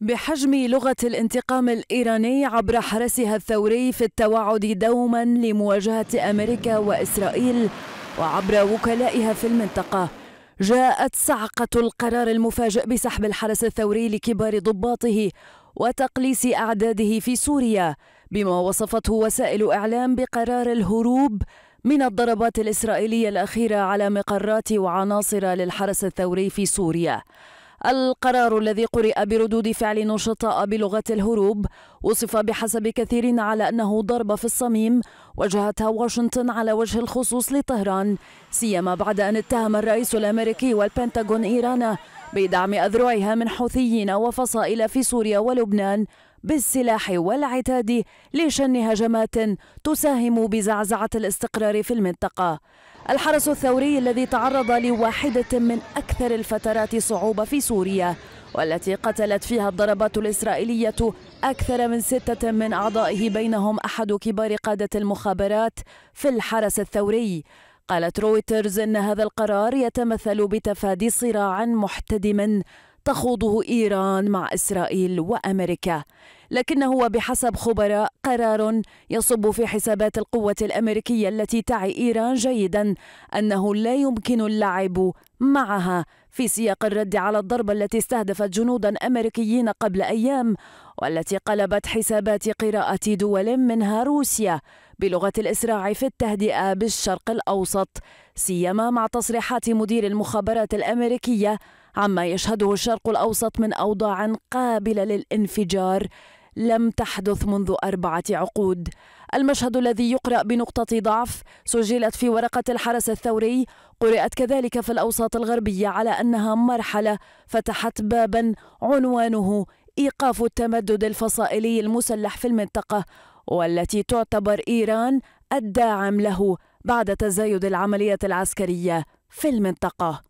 بحجم لغة الانتقام الإيراني عبر حرسها الثوري في التوعد دوما لمواجهة أمريكا وإسرائيل وعبر وكلائها في المنطقة جاءت صعقة القرار المفاجئ بسحب الحرس الثوري لكبار ضباطه وتقليص أعداده في سوريا بما وصفته وسائل إعلام بقرار الهروب من الضربات الإسرائيلية الأخيرة على مقرات وعناصر للحرس الثوري في سوريا القرار الذي قرئ بردود فعل نشطاء بلغة الهروب وصف بحسب كثيرين على أنه ضربة في الصميم وجهتها واشنطن على وجه الخصوص لطهران سيما بعد أن اتهم الرئيس الأمريكي والبنتاغون إيران بدعم أذرعها من حوثيين وفصائل في سوريا ولبنان بالسلاح والعتاد لشن هجمات تساهم بزعزعة الاستقرار في المنطقة الحرس الثوري الذي تعرض لواحدة من أكثر الفترات صعوبة في سوريا والتي قتلت فيها الضربات الإسرائيلية أكثر من ستة من أعضائه بينهم أحد كبار قادة المخابرات في الحرس الثوري قالت رويترز إن هذا القرار يتمثل بتفادي صراع محتدم تخوضه ايران مع اسرائيل وامريكا لكنه بحسب خبراء قرار يصب في حسابات القوه الامريكيه التي تعي ايران جيدا انه لا يمكن اللعب معها في سياق الرد على الضربة التي استهدفت جنودا أمريكيين قبل أيام والتي قلبت حسابات قراءة دول منها روسيا بلغة الإسراع في التهدئة بالشرق الأوسط سيما مع تصريحات مدير المخابرات الأمريكية عما يشهده الشرق الأوسط من أوضاع قابلة للانفجار لم تحدث منذ أربعة عقود المشهد الذي يقرأ بنقطة ضعف سجلت في ورقة الحرس الثوري قرأت كذلك في الأوساط الغربية على أنها مرحلة فتحت بابا عنوانه إيقاف التمدد الفصائلي المسلح في المنطقة والتي تعتبر إيران الداعم له بعد تزايد العملية العسكرية في المنطقة